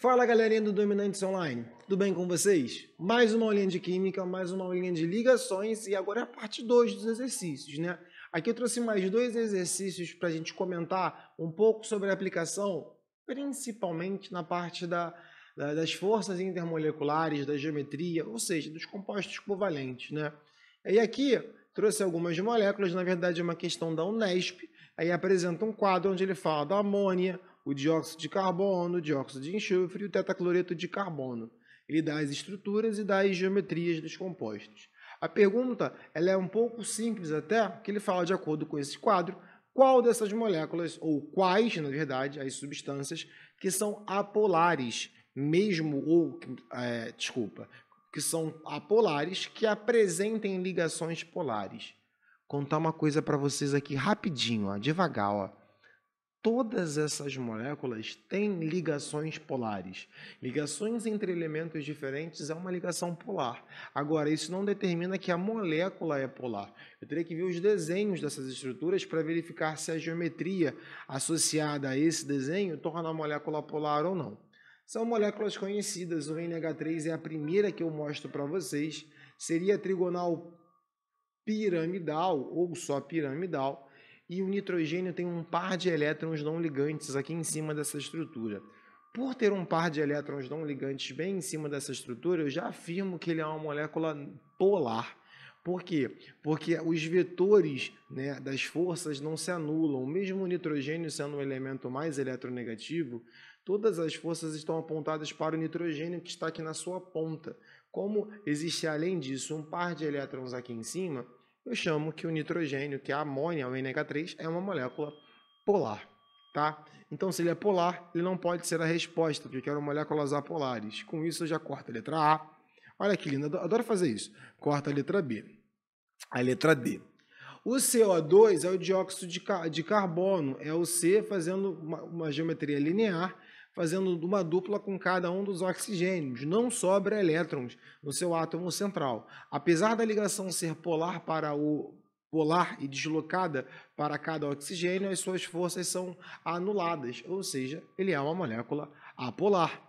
Fala galerinha do Dominantes Online, tudo bem com vocês? Mais uma aulinha de química, mais uma aulinha de ligações e agora é a parte 2 dos exercícios, né? Aqui eu trouxe mais dois exercícios para a gente comentar um pouco sobre a aplicação, principalmente na parte da, da, das forças intermoleculares, da geometria, ou seja, dos compostos covalentes, né? E aqui trouxe algumas moléculas, na verdade é uma questão da Unesp, aí apresenta um quadro onde ele fala da amônia, o dióxido de carbono, o dióxido de enxofre e o tetacloreto de carbono. Ele dá as estruturas e dá as geometrias dos compostos. A pergunta ela é um pouco simples até, que ele fala de acordo com esse quadro, qual dessas moléculas, ou quais, na verdade, as substâncias que são apolares, mesmo ou, é, desculpa, que são apolares, que apresentem ligações polares. Contar uma coisa para vocês aqui rapidinho, ó, devagar, ó todas essas moléculas têm ligações polares. Ligações entre elementos diferentes é uma ligação polar. Agora, isso não determina que a molécula é polar. Eu teria que ver os desenhos dessas estruturas para verificar se a geometria associada a esse desenho torna a molécula polar ou não. São moléculas conhecidas, o NH3 é a primeira que eu mostro para vocês, seria trigonal piramidal ou só piramidal e o nitrogênio tem um par de elétrons não ligantes aqui em cima dessa estrutura. Por ter um par de elétrons não ligantes bem em cima dessa estrutura, eu já afirmo que ele é uma molécula polar. Por quê? Porque os vetores né, das forças não se anulam. Mesmo o nitrogênio sendo um elemento mais eletronegativo, todas as forças estão apontadas para o nitrogênio que está aqui na sua ponta. Como existe, além disso, um par de elétrons aqui em cima, eu chamo que o nitrogênio, que é a amônia, o NH3, é uma molécula polar. Tá? Então, se ele é polar, ele não pode ser a resposta, porque eu quero moléculas apolares. Com isso, eu já corto a letra A. Olha que lindo, adoro fazer isso. Corta a letra B. A letra D. O CO2 é o dióxido de, de carbono, é o C fazendo uma, uma geometria linear fazendo uma dupla com cada um dos oxigênios, não sobra elétrons no seu átomo central. Apesar da ligação ser polar para o polar e deslocada para cada oxigênio, as suas forças são anuladas, ou seja, ele é uma molécula apolar.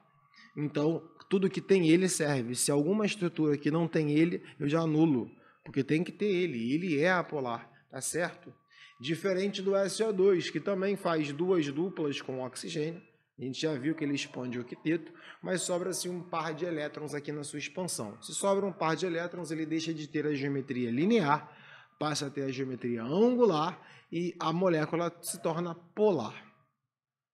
Então, tudo que tem ele serve. Se alguma estrutura que não tem ele, eu já anulo, porque tem que ter ele, ele é apolar, tá certo? Diferente do SO2, que também faz duas duplas com oxigênio, a gente já viu que ele expande o octeto, mas sobra-se assim, um par de elétrons aqui na sua expansão. Se sobra um par de elétrons, ele deixa de ter a geometria linear, passa a ter a geometria angular e a molécula se torna polar.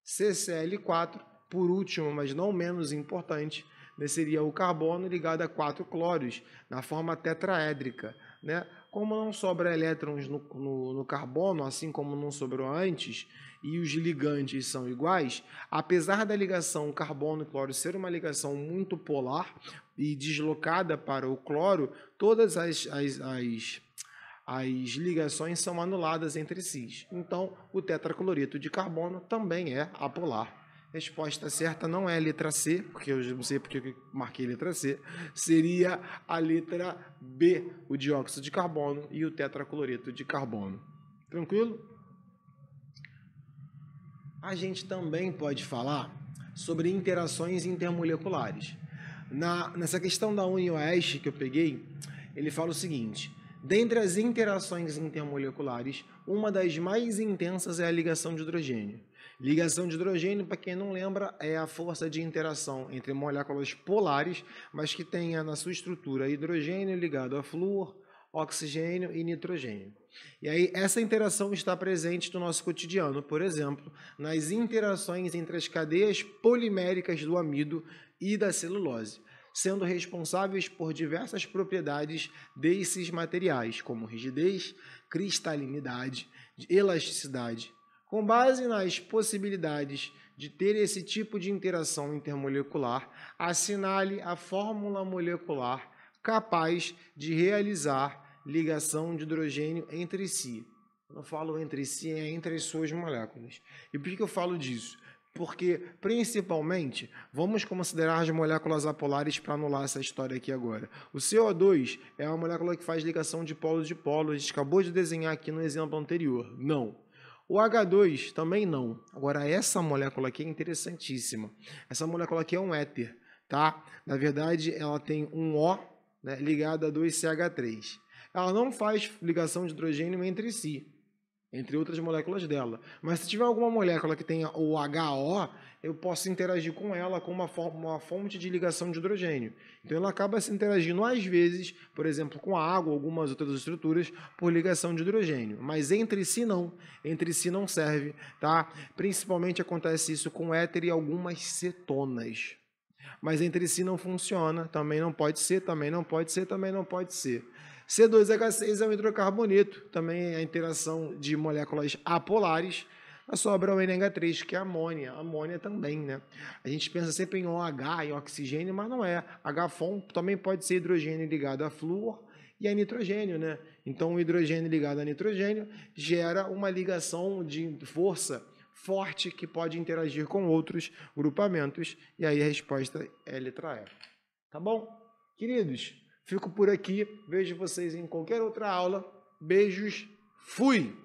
CCl4, por último, mas não menos importante, né, seria o carbono ligado a quatro clórios, na forma tetraédrica. Né? Como não sobra elétrons no, no, no, carbono, assim como não sobrou antes, e os ligantes são iguais, apesar da ligação carbono-cloro ser uma ligação muito polar e deslocada para o cloro, todas as, as, as as ligações são anuladas entre si. Então, o tetracloreto de carbono também é apolar. Resposta certa não é a letra C, porque eu não sei porque eu marquei a letra C, seria a letra B, o dióxido de carbono e o tetracloreto de carbono. Tranquilo? A gente também pode falar sobre interações intermoleculares. Na, nessa questão da Unioeste que eu peguei, ele fala o seguinte: Dentre as interações intermoleculares, uma das mais intensas é a ligação de hidrogênio. Ligação de hidrogênio, para quem não lembra, é a força de interação entre moléculas polares, mas que tenha na sua estrutura hidrogênio ligado a flúor, oxigênio e nitrogênio. E aí essa interação está presente no nosso cotidiano, por exemplo, nas interações entre as cadeias poliméricas do amido e da celulose sendo responsáveis por diversas propriedades desses materiais, como rigidez, cristalinidade, elasticidade. Com base nas possibilidades de ter esse tipo de interação intermolecular, assinale a fórmula molecular capaz de realizar ligação de hidrogênio entre si. Eu não falo entre si, é entre as suas moléculas. E por que eu falo disso? Porque, principalmente, vamos considerar as moléculas apolares para anular essa história aqui agora. O CO2 é uma molécula que faz ligação de polo de polo, a gente acabou de desenhar aqui no exemplo anterior. Não. O H2 também não. Agora, essa molécula aqui é interessantíssima. Essa molécula aqui é um éter, tá? Na verdade, ela tem um O né, ligado a 2CH3. Ela não faz ligação de hidrogênio entre si entre outras moléculas dela. Mas se tiver alguma molécula que tenha o HO, eu posso interagir com ela com uma, uma fonte de ligação de hidrogênio. Então ela acaba se interagindo às vezes, por exemplo, com a água, algumas outras estruturas, por ligação de hidrogênio. Mas entre si não, entre si não serve, tá? Principalmente acontece isso com éter e algumas cetonas. Mas entre si não funciona, também não pode ser, também não pode ser, também não pode ser. C2H6 é um hidrocarboneto, também é a interação de moléculas apolares. A sobra é o NH3, que é amônia. amônia também, né? A gente pensa sempre em OH, em oxigênio, mas não é. HFON também pode ser hidrogênio ligado a flúor e a nitrogênio, né? Então, o hidrogênio ligado a nitrogênio gera uma ligação de força forte que pode interagir com outros grupamentos. E aí a resposta é letra E. Tá bom? Queridos, Fico por aqui, vejo vocês em qualquer outra aula. Beijos, fui!